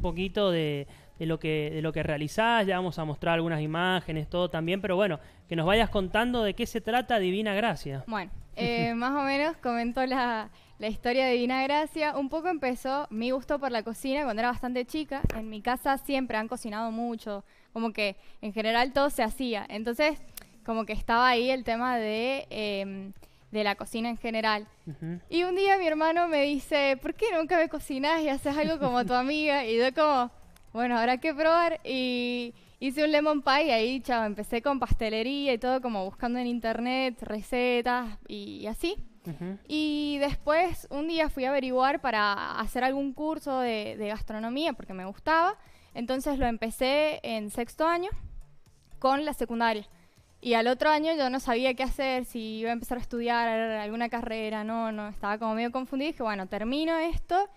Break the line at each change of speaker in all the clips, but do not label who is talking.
poquito de, lo que, de realizás, ya vamos a mostrar algunas imágenes, todo también, pero bueno, que nos vayas contando de qué se trata Divina Gracia.
Bueno, eh, más o menos comentó la, historia de Divina Gracia. Un poco empezó mi gusto por la cocina cuando era bastante chica. En mi casa siempre han cocinado mucho, como que en general todo se hacía. Entonces, como que estaba ahí el tema de... Em, de la cocina en general. Y un día mi hermano me dice, ¿por qué nunca me cocinas y haces algo como tu amiga? Y yo como, bueno, habrá que probar. Y hice un lemon pie y ahí, chao, empecé con pastelería y todo, como buscando en internet recetas y, así. Y después un día fui a averiguar para hacer algún curso de gastronomía porque me gustaba. Entonces lo empecé en sexto año con la secundaria. Y al otro año yo no sabía qué hacer, si iba a empezar a estudiar alguna carrera, no, no, estaba como medio confundida. Dije, bueno, termino esto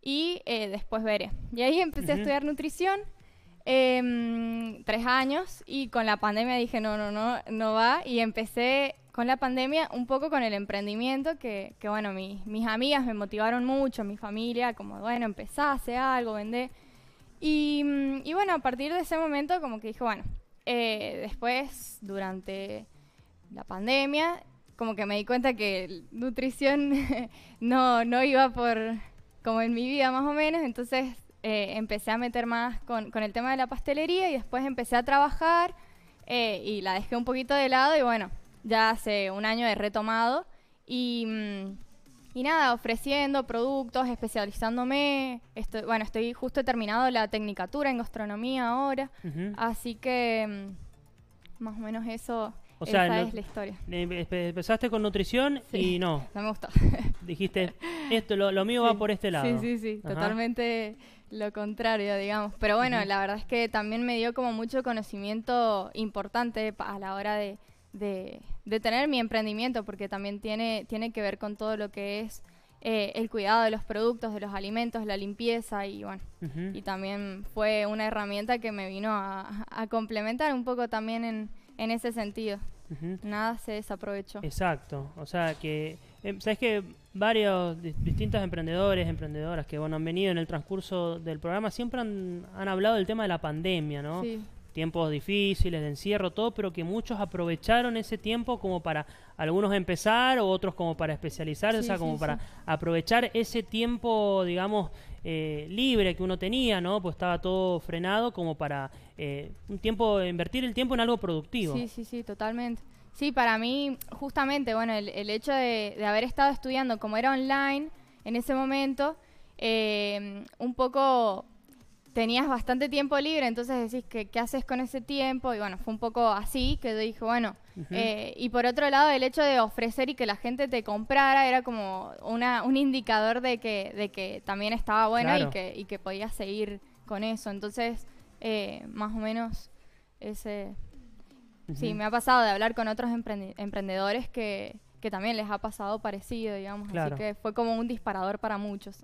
y eh, después veré. Y ahí empecé a estudiar nutrición, em, tres años, y con la pandemia dije, no, no, no, no va. Y empecé con la pandemia un poco con el emprendimiento, que, que bueno, mis amigas me motivaron mucho, mi familia, como, bueno, empezá, algo, vendé. Y, mm, y bueno, a partir de ese momento como que dije, bueno, eh, después, durante la pandemia, como que me di cuenta que nutrición no, iba por como en mi vida más o menos, entonces eh, empecé a meter más con, el tema de la pastelería y después empecé a trabajar eh, y la dejé un poquito de lado y bueno, ya hace un año he retomado y... Mm, y nada, ofreciendo productos, especializándome. Estoy, bueno, estoy justo terminado la tecnicatura en gastronomía ahora. Así que mm, más o menos eso es la historia.
Empezaste con nutrición y no. me gustó. Dijiste, esto, lo, mío va por este lado. Sí, sí, sí,
totalmente lo contrario, digamos. Pero bueno, la verdad es que también me dio como mucho conocimiento importante a la hora de, de, tener mi emprendimiento, porque también tiene, tiene que ver con todo lo que es eh, el cuidado de los productos, de los alimentos, la limpieza y bueno, y también fue una herramienta que me vino a, complementar un poco también en, ese sentido. Nada se desaprovechó.
Exacto, o sea que, eh, ¿sabes que Varios distintos emprendedores, emprendedoras que bueno, han venido en el transcurso del programa siempre han, han hablado del tema de la pandemia, ¿no? Sí tiempos difíciles de encierro, todo, pero que muchos aprovecharon ese tiempo como para algunos empezar, o otros como para especializarse, o sea, como para aprovechar ese tiempo, digamos, eh, libre que uno tenía, ¿no? Pues estaba todo frenado como para eh, un tiempo, invertir el tiempo en algo productivo. Sí,
sí, sí, totalmente. Sí, para mí, justamente, bueno, el, hecho de, haber estado estudiando como era online en ese momento, eh, un poco tenías bastante tiempo libre, entonces decís que qué haces con ese tiempo y bueno, fue un poco así que yo dije, bueno, eh, y por otro lado el hecho de ofrecer y que la gente te comprara era como una, un indicador de que, de que también estaba bueno y, que, y que podías seguir con eso, entonces eh, más o menos ese... Sí, me ha pasado de hablar con otros emprendedores que, también les ha pasado parecido, digamos, así que fue como un disparador para muchos.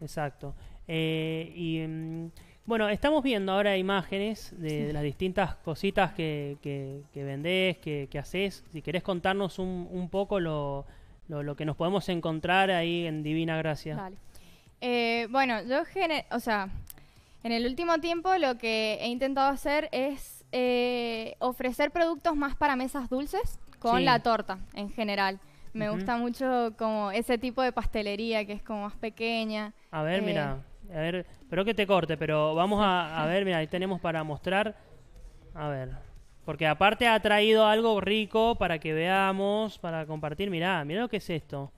Exacto. Eh, y mm, bueno, estamos viendo ahora imágenes de, las distintas cositas que, que, que vendés, que, haces. Si querés contarnos un, poco lo, lo, que nos podemos encontrar ahí en Divina Gracia.
Eh, bueno, yo, o sea, en el último tiempo lo que he intentado hacer es eh, ofrecer productos más para mesas dulces con la torta en general. Me gusta mucho como ese tipo de pastelería que es como más pequeña.
A ver, mira. Eh, a ver, pero que te corte, pero vamos a, ver, mira, ahí tenemos para mostrar. A ver. Porque aparte ha traído algo rico para que veamos, para compartir. Mirá, mirá lo que es esto.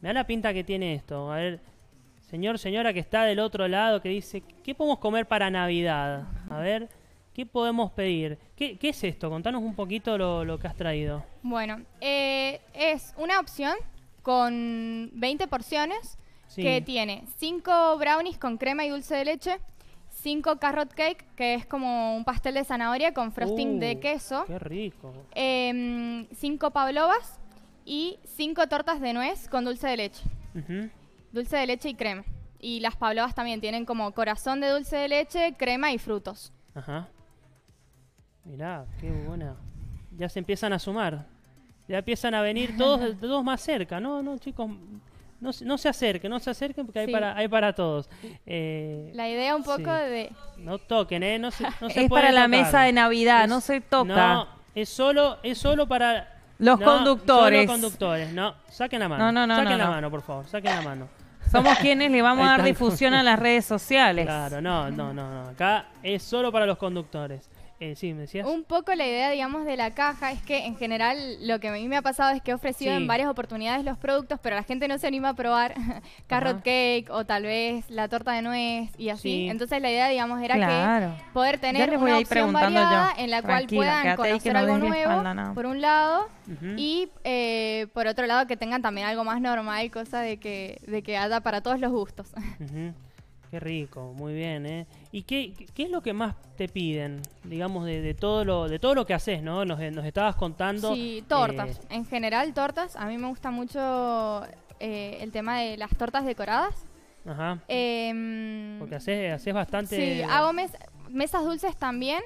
Mirá la pinta que tiene esto. A ver, señor, señora que está del otro lado, que dice, ¿qué podemos comer para Navidad? A ver, ¿qué podemos pedir? ¿Qué, es esto? Contanos un poquito lo, que has traído.
Bueno, eh, es una opción con 20 porciones que tiene cinco brownies con crema y dulce de leche, cinco carrot cake, que es como un pastel de zanahoria con frosting de uh, queso. ¡Qué rico! Em, cinco pavlovas y cinco tortas de nuez con dulce de leche. Dulce de leche y crema. Y las pavlovas también tienen como corazón de dulce de leche, crema y frutos.
Ajá. Mirá, qué buena. Ya se empiezan a sumar. Ya empiezan a venir todos, todos más cerca, ¿no? No, chicos, no, no, se acerquen, no se acerquen porque hay, para, hay para todos. Eh, la idea un poco de... No toquen, ¿eh? No se, es para la mesa de Navidad, no se toca. No, es solo, es solo para... Los conductores. Los conductores, no. Saquen la mano. No, no, no. Saquen la mano, por favor, saquen la mano.
Somos quienes le vamos a dar difusión
a las redes sociales. Claro, no, no, no, no. Acá es solo para los conductores. Eh, un
poco la idea, digamos, de la caja es que en general lo que a mí me ha pasado es que he ofrecido en varias oportunidades los productos, pero la gente no se anima a probar carrot cake o tal vez la torta de nuez y así. Entonces la idea, digamos, era que poder tener una opción variada en la cual puedan conocer algo nuevo, por un lado, y eh, por otro lado que tengan también algo más normal, cosa de que, de que haya para todos los gustos.
Qué rico, muy bien, ¿eh? ¿Y qué, qué es lo que más te piden, digamos, de, todo lo de todo lo que haces, ¿no? Nos, estabas contando. Sí, tortas. Eh,
en general, tortas. A mí me gusta mucho eh, el tema de las tortas decoradas. Ajá. Em,
Porque haces, bastante. Sí, hago
mesas dulces también.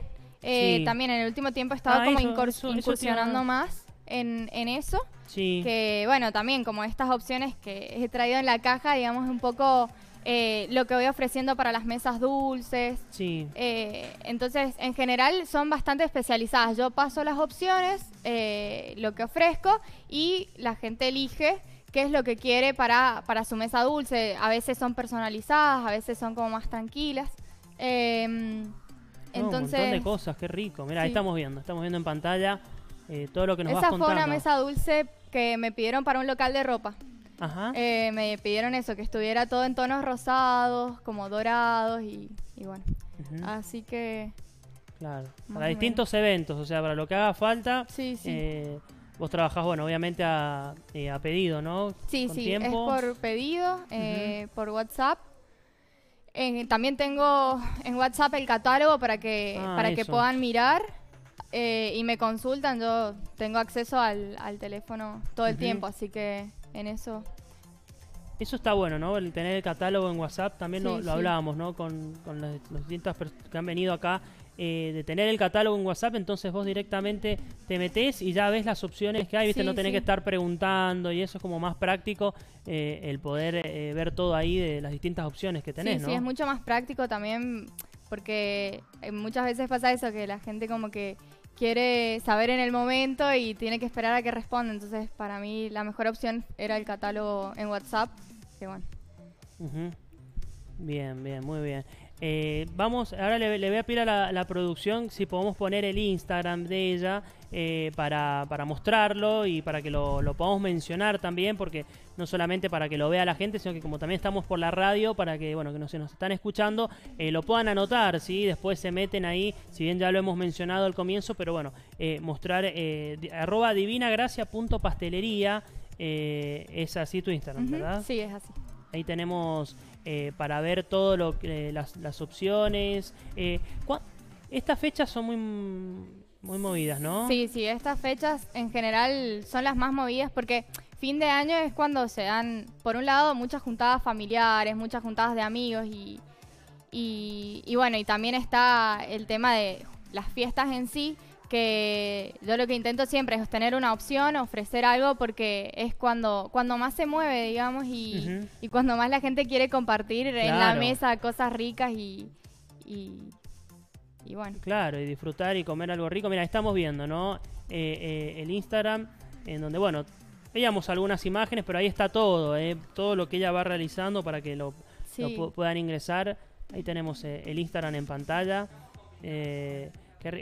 Eh, también en el último tiempo he estado ah, como incursionando más en, en eso. Sí. Que bueno, también como estas opciones que he traído en la caja, digamos, un poco eh, lo que voy ofreciendo para las mesas dulces. Sí. Eh, entonces, en general son bastante especializadas. Yo paso las opciones, eh, lo que ofrezco y la gente elige qué es lo que quiere para, para su mesa dulce. A veces son personalizadas, a veces son como más tranquilas. entonces, em,
un montón de cosas, qué rico. Mira, estamos viendo, estamos viendo en pantalla todo lo que nos Esa contando. Esa fue una mesa
dulce que me pidieron para un local de ropa. Ajá. Eh, me pidieron eso, que estuviera todo en tonos rosados, como dorados y, bueno. Así que...
Claro. Para distintos eventos, o sea, para lo que haga falta. Sí, sí. Eh, vos trabajás, bueno, obviamente a, eh, pedido, ¿no? Sí, sí. Es por
pedido, por WhatsApp. también tengo en WhatsApp el catálogo para que, ah, para que puedan mirar. y me consultan, yo tengo acceso al, teléfono todo el tiempo, así que en eso.
Eso está bueno, ¿no? El tener el catálogo en WhatsApp, también lo, hablábamos, ¿no? Con, las, los distintas personas que han venido acá, eh, de tener el catálogo en WhatsApp, entonces vos directamente te metés y ya ves las opciones que hay, ¿viste? no tenés que estar preguntando y eso es como más práctico eh, el poder eh, ver todo ahí de las distintas opciones que tenés, ¿no? Sí, es mucho
más práctico también porque muchas veces pasa eso, que la gente como que quiere saber en el momento y tiene que esperar a que responda. Entonces, para mí la mejor opción era el catálogo en WhatsApp. Que bueno.
Bien, bien, muy bien. Eh, vamos, ahora le, voy a pedir a la, producción si podemos poner el Instagram de ella eh, para, para, mostrarlo y para que lo, podamos mencionar también, porque no solamente para que lo vea la gente, sino que como también estamos por la radio, para que, bueno, que nos, nos están escuchando, eh, lo puedan anotar, ¿sí? Después se meten ahí, si bien ya lo hemos mencionado al comienzo, pero bueno, mostrar arroba divinagracia.pastelería, es así tu Instagram, ¿verdad? Sí, es así. Ahí tenemos eh, para ver todo lo eh, las, opciones. Eh, estas fechas son muy muy movidas, ¿no? Sí, sí,
estas fechas en general son las más movidas porque fin de año es cuando se dan, por un lado, muchas juntadas familiares, muchas juntadas de amigos y, y, y bueno, y también está el tema de las fiestas en sí, que yo lo que intento siempre es tener una opción, ofrecer algo, porque es cuando, cuando más se mueve, digamos, y, cuando más la gente quiere compartir en la mesa cosas ricas y, y, bueno.
Claro, y disfrutar y comer algo rico. Mira, estamos viendo, ¿no? Eh, eh, el Instagram, en donde, bueno, veíamos algunas imágenes, pero ahí está todo, ¿eh? todo lo que ella va realizando para que lo, puedan ingresar. Ahí tenemos el Instagram en pantalla. Eh,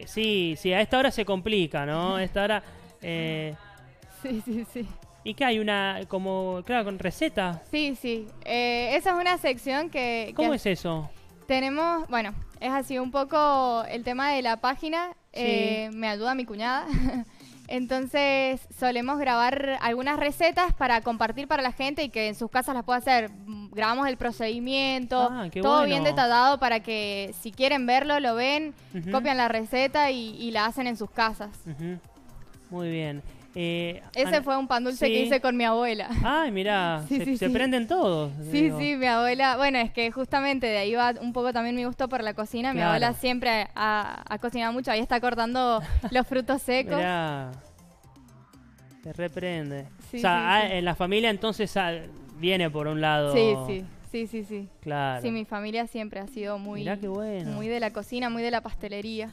sí, sí, a esta hora se complica, ¿no? A esta hora... Eh, sí, sí, sí. ¿Y qué hay? ¿Una, como, claro, con receta?
Sí, sí. Eh, esa es una sección que... ¿Cómo es eso? Tenemos, bueno, es así un poco el tema de la página. Eh, me ayuda mi cuñada. Entonces solemos grabar algunas recetas para compartir para la gente y que en sus casas las pueda hacer grabamos el procedimiento, ah, todo bien detallado para que si quieren verlo, lo ven, copian la receta y, la hacen en sus casas.
Muy bien. Eh, Ese fue
un pan dulce que hice con mi abuela.
Ay, mira se, prenden todos. Sí, sí,
mi abuela. Bueno, es que justamente de ahí va un poco también mi gusto por la cocina. Mi abuela siempre ha, cocinado mucho, ahí está cortando los frutos secos.
Mirá. Se reprende. o sea, ah, en la familia entonces ah, viene por un lado. Sí, sí. Sí, sí, sí. Claro. Sí, mi
familia siempre ha sido muy, muy de la cocina, muy de la pastelería.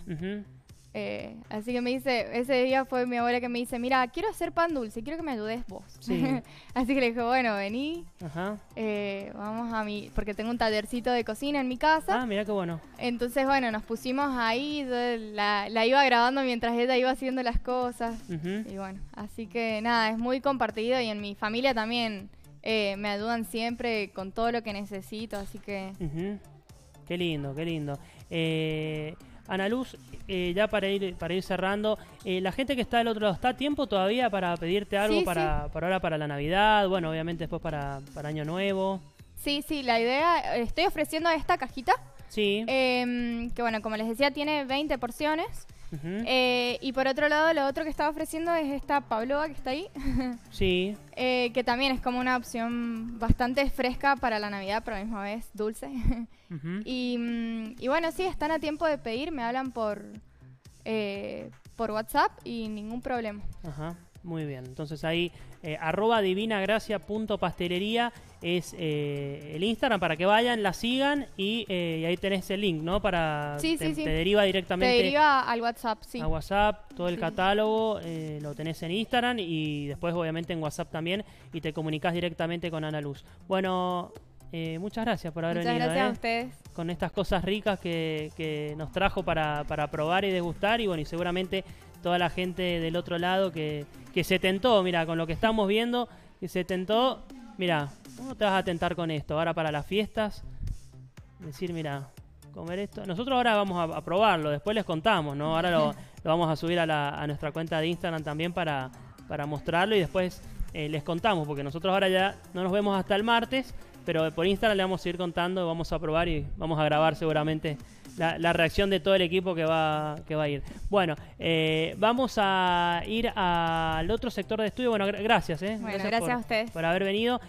Eh, así que me dice, ese día fue mi abuela que me dice, mira, quiero hacer pan dulce, quiero que me ayudes vos. así que le dije, bueno, vení, Ajá. Eh, vamos a mi, porque tengo un tallercito de cocina en mi casa. Ah, mira qué bueno. Entonces, bueno, nos pusimos ahí, la, iba grabando mientras ella iba haciendo las cosas. Y bueno, así que nada, es muy compartido y en mi familia también eh, me ayudan siempre con todo lo que necesito, así que...
Qué lindo, qué lindo. Eh, Ana Luz, eh, ya para ir, para ir cerrando, eh, la gente que está del otro lado, ¿está tiempo todavía para pedirte algo para, para ahora, para la Navidad? Bueno, obviamente después para, Año Nuevo.
Sí, sí, la idea, estoy ofreciendo esta cajita. Sí. Em, que bueno, como les decía, tiene 20 porciones. Eh, y por otro lado, lo otro que estaba ofreciendo es esta Pabloa que está ahí. sí. Eh, que también es como una opción bastante fresca para la Navidad, pero a la misma vez dulce. Mm, y, bueno, sí, están a tiempo de pedir, me hablan por, eh, por WhatsApp y ningún problema.
Ajá. Muy bien, entonces ahí eh, arroba divinagracia.pastelería es eh, el Instagram para que vayan, la sigan eh, y, ahí tenés el link, ¿no? Para sí, te, sí, sí. te, deriva directamente. Te deriva
al WhatsApp, sí. A
WhatsApp, todo el catálogo eh, lo tenés en Instagram y después obviamente en WhatsApp también y te comunicas directamente con Ana Luz. Bueno, muchas gracias por haber muchas venido. Gracias a ustedes. Con estas cosas ricas que, nos trajo para, para, probar y degustar. Y bueno, y seguramente toda la gente del otro lado que, se tentó, mira, con lo que estamos viendo, que se tentó, mira, ¿cómo te vas a tentar con esto? Ahora para las fiestas, decir, mira, comer esto. Nosotros ahora vamos a, probarlo, después les contamos, ¿no? Ahora lo, vamos a subir a, nuestra cuenta de Instagram también para, para mostrarlo y después eh, les contamos, porque nosotros ahora ya no nos vemos hasta el martes, pero por Instagram le vamos a ir contando, vamos a probar y vamos a grabar seguramente la, reacción de todo el equipo que va, que va a ir. Bueno, eh, vamos a ir al otro sector de estudio. Bueno, gracias. Eh. Bueno, gracias, a ustedes. Por haber venido.